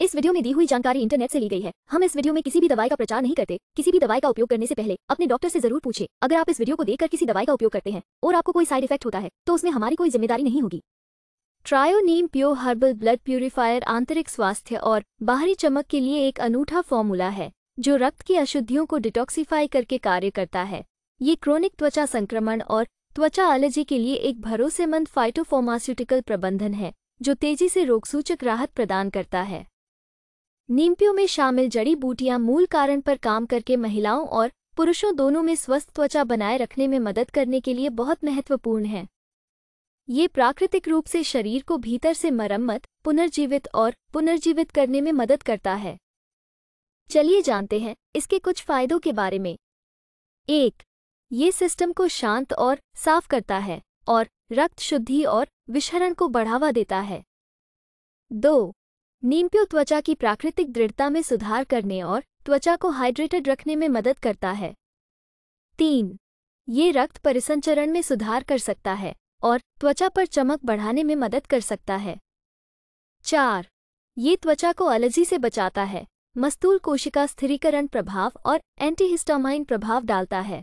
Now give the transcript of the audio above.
इस वीडियो में दी हुई जानकारी इंटरनेट से ली गई है हम इस वीडियो में किसी भी दवाई का प्रचार नहीं करते किसी भी दवाई का उपयोग करने से पहले अपने डॉक्टर से जरूर पूछे अगर आप इस वीडियो को देखकर किसी दवाई का उपयोग करते हैं और आपको कोई साइड इफेक्ट होता है तो उसमें हमारी कोई जिम्मेदारी नहीं होगी ट्रायोनीम प्योर हर्बल ब्लड प्यूरिफायर आंतरिक स्वास्थ्य और बाहरी चमक के लिए एक अनूठा फॉर्मूला है जो रक्त की अशुद्धियों को डिटॉक्सीफाई करके कार्य करता है ये क्रोनिक त्वचा संक्रमण और त्वचा एलर्जी के लिए एक भरोसेमंद फाइटोफार्मास्यूटिकल प्रबंधन है जो तेजी से रोगसूचक राहत प्रदान करता है नीमपियों में शामिल जड़ी बूटियां मूल कारण पर काम करके महिलाओं और पुरुषों दोनों में स्वस्थ त्वचा बनाए रखने में मदद करने के लिए बहुत महत्वपूर्ण है ये प्राकृतिक रूप से शरीर को भीतर से मरम्मत पुनर्जीवित और पुनर्जीवित करने में मदद करता है चलिए जानते हैं इसके कुछ फायदों के बारे में एक ये सिस्टम को शांत और साफ करता है और रक्त शुद्धि और विशरण को बढ़ावा देता है दो नीमप्यो त्वचा की प्राकृतिक दृढ़ता में सुधार करने और त्वचा को हाइड्रेटेड रखने में मदद करता है तीन ये रक्त परिसंचरण में सुधार कर सकता है और त्वचा पर चमक बढ़ाने में मदद कर सकता है चार ये त्वचा को एलर्जी से बचाता है मस्तूल कोशिका स्थिरीकरण प्रभाव और एंटीहिस्टामाइन प्रभाव डालता है